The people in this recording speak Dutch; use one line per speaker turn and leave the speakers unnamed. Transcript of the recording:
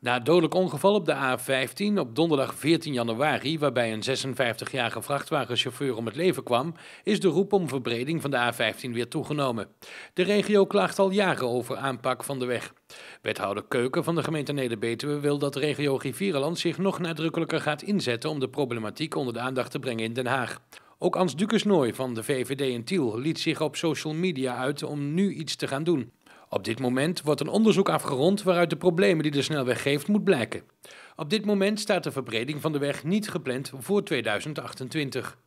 Na het dodelijk ongeval op de A15 op donderdag 14 januari, waarbij een 56-jarige vrachtwagenchauffeur om het leven kwam, is de roep om verbreding van de A15 weer toegenomen. De regio klaagt al jaren over aanpak van de weg. Wethouder Keuken van de gemeente Neder-Betuwe wil dat de regio Rivierenland zich nog nadrukkelijker gaat inzetten om de problematiek onder de aandacht te brengen in Den Haag. Ook Ans Dukesnooi van de VVD in Tiel liet zich op social media uit om nu iets te gaan doen. Op dit moment wordt een onderzoek afgerond waaruit de problemen die de snelweg geeft moet blijken. Op dit moment staat de verbreding van de weg niet gepland
voor 2028.